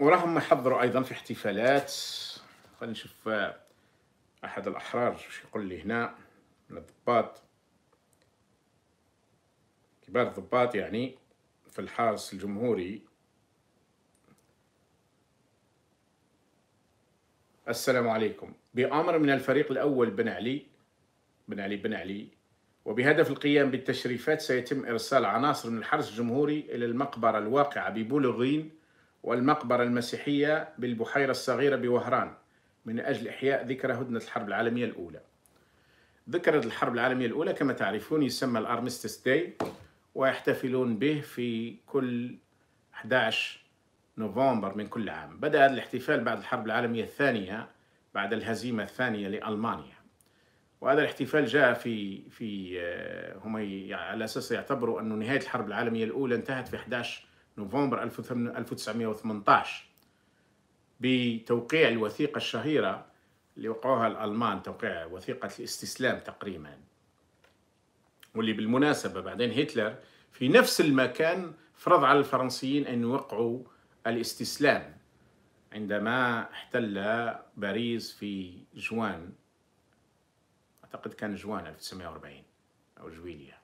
وراهم يحضروا ايضا في احتفالات خلينا نشوف آه، احد الاحرار واش يقول لي هنا من الضباط كبار الضباط يعني في الحرس الجمهوري السلام عليكم بأمر من الفريق الأول بن علي بن علي بن علي وبهدف القيام بالتشريفات سيتم إرسال عناصر من الحرس الجمهوري إلى المقبرة الواقعة ببولغين والمقبرة المسيحية بالبحيرة الصغيرة بوهران من أجل إحياء ذكرى هدنة الحرب العالمية الأولى ذكرى الحرب العالمية الأولى كما تعرفون يسمى الأرمستس داي ويحتفلون به في كل 11 نوفمبر من كل عام بدأ هذا الاحتفال بعد الحرب العالمية الثانية بعد الهزيمة الثانية لألمانيا وهذا الاحتفال جاء في في آه، هم على اساس يعتبروا انه نهايه الحرب العالميه الاولى انتهت في 11 نوفمبر 1918 بتوقيع الوثيقة الشهيرة اللي وقعوها الألمان توقيع وثيقة الاستسلام تقريبا واللي بالمناسبة بعدين هتلر في نفس المكان فرض على الفرنسيين أن يوقعوا الاستسلام عندما احتل باريس في جوان أعتقد كان جوان 1940 أو جويلية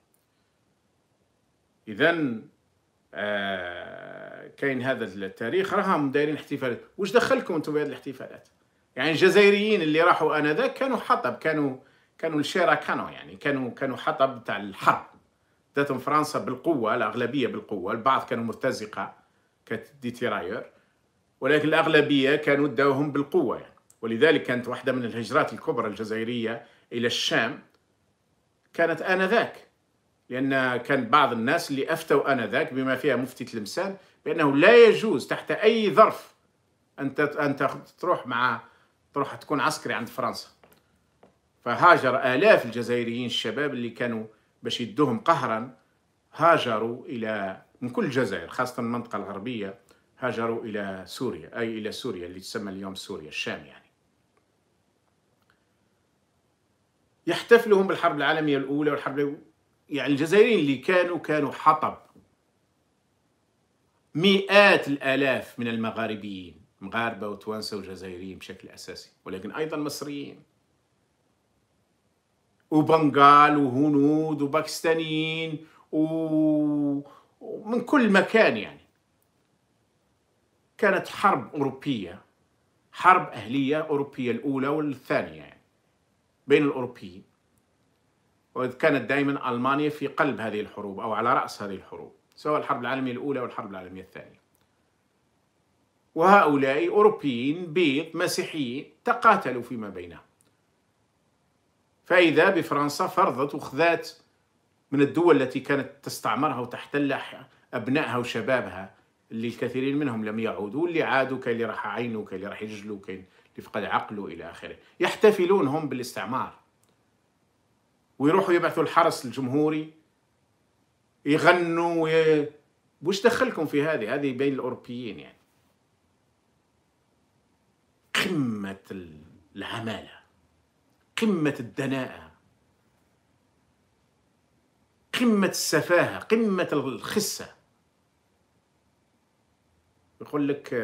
إذا آه، كاين هذا التاريخ راهم دايرين احتفالات واش دخلكم انتم بهذه الاحتفالات يعني الجزائريين اللي راحوا انذاك كانوا حطب كانوا كانوا الشيرا كانوا يعني كانوا كانوا حطب تاع الحرب داتهم فرنسا بالقوه الاغلبيه بالقوه البعض كانوا مرتزقه كانت دي تيرايور ولكن الاغلبيه كانوا داوهم بالقوه يعني ولذلك كانت واحده من الهجرات الكبرى الجزائريه الى الشام كانت انذاك لأن كان بعض الناس اللي أفتوا آنذاك بما فيها مفتي تلمسان بأنه لا يجوز تحت أي ظرف أن أن تروح مع تروح تكون عسكري عند فرنسا فهاجر آلاف الجزائريين الشباب اللي كانوا باش يدوهم قهرا هاجروا إلى من كل الجزائر خاصة المنطقة الغربية هاجروا إلى سوريا أي إلى سوريا اللي تسمى اليوم سوريا الشام يعني يحتفلهم بالحرب العالمية الأولى والحرب يعني الجزائريين اللي كانوا كانوا حطب مئات الآلاف من المغاربيين مغاربة وتوانسة وجزائريين بشكل أساسي ولكن أيضا مصريين وبنغال وهنود وباكستانيين ومن كل مكان يعني كانت حرب أوروبية حرب أهلية أوروبية الأولى والثانية يعني بين الأوروبيين وإذ كانت دائما ألمانيا في قلب هذه الحروب أو على رأس هذه الحروب سواء الحرب العالمية الأولى أو الحرب العالمية الثانية وهؤلاء أوروبيين بيض مسيحيين تقاتلوا فيما بينهم فإذا بفرنسا فرضت وخذات من الدول التي كانت تستعمرها وتحتلها أبنائها وشبابها اللي الكثيرين منهم لم يعودوا اللي عادوا كاللي اللي راح عينه كاللي اللي راح يجلوا كاللي اللي فقد عقله إلى آخره يحتفلون هم بالاستعمار ويروحوا يبعثوا الحرس الجمهوري يغنوا وي... وش دخلكم في هذه هذه بين الأوروبيين يعني قمة العمالة قمة الدناءة قمة السفاهة قمة الخسة يقول لك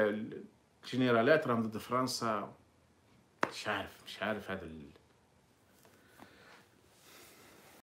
الجنرالات راهم ضد فرنسا مش عارف مش عارف هذا